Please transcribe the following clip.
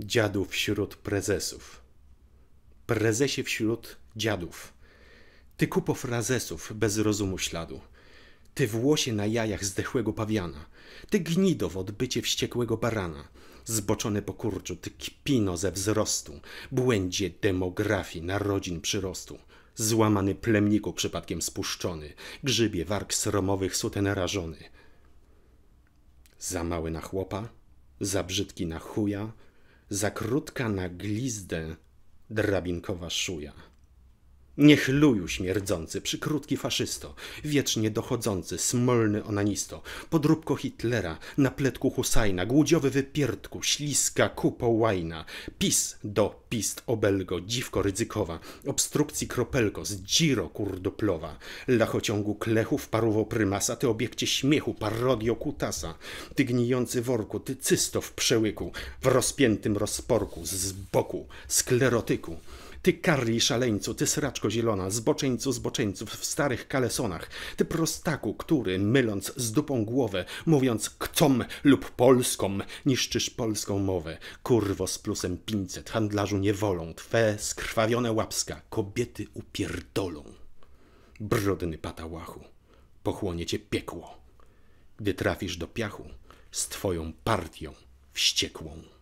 dziadów wśród prezesów. Prezesie wśród dziadów. Ty kupo frazesów bez rozumu śladu. Ty włosie na jajach zdechłego pawiana. Ty gnido w odbycie wściekłego barana. Zboczony po kurczu, ty kpino ze wzrostu. Błędzie demografii, narodzin przyrostu. Złamany plemniku przypadkiem spuszczony. Grzybie warg sromowych suten rażony. Za mały na chłopa, za brzydki na chuja, za krótka na glizdę drabinkowa szuja. Niech luju śmierdzący, przykrutki faszysto, wiecznie dochodzący, smolny onanisto, podróbko Hitlera, na pletku Husajna, głudziowy wypiertku, śliska kupo łajna, pis do pist obelgo, dziwko ryzykowa, obstrukcji kropelko, z dziro kurduplowa, lachociągu klechów, paruwo prymasa, ty obiekcie śmiechu, parodio kutasa, ty gnijący worku, ty cysto w przełyku, w rozpiętym rozporku, z boku, sklerotyku, ty karli szaleńcu, ty sraczko zielona, zboczeńcu zboczeńców w starych kalesonach, ty prostaku, który, myląc z dupą głowę, mówiąc kcom lub polskom, niszczysz polską mowę. Kurwo z plusem pincet handlarzu niewolą, twe skrwawione łapska, kobiety upierdolą. brudny patałachu, pochłonie cię piekło, gdy trafisz do piachu z twoją partią wściekłą.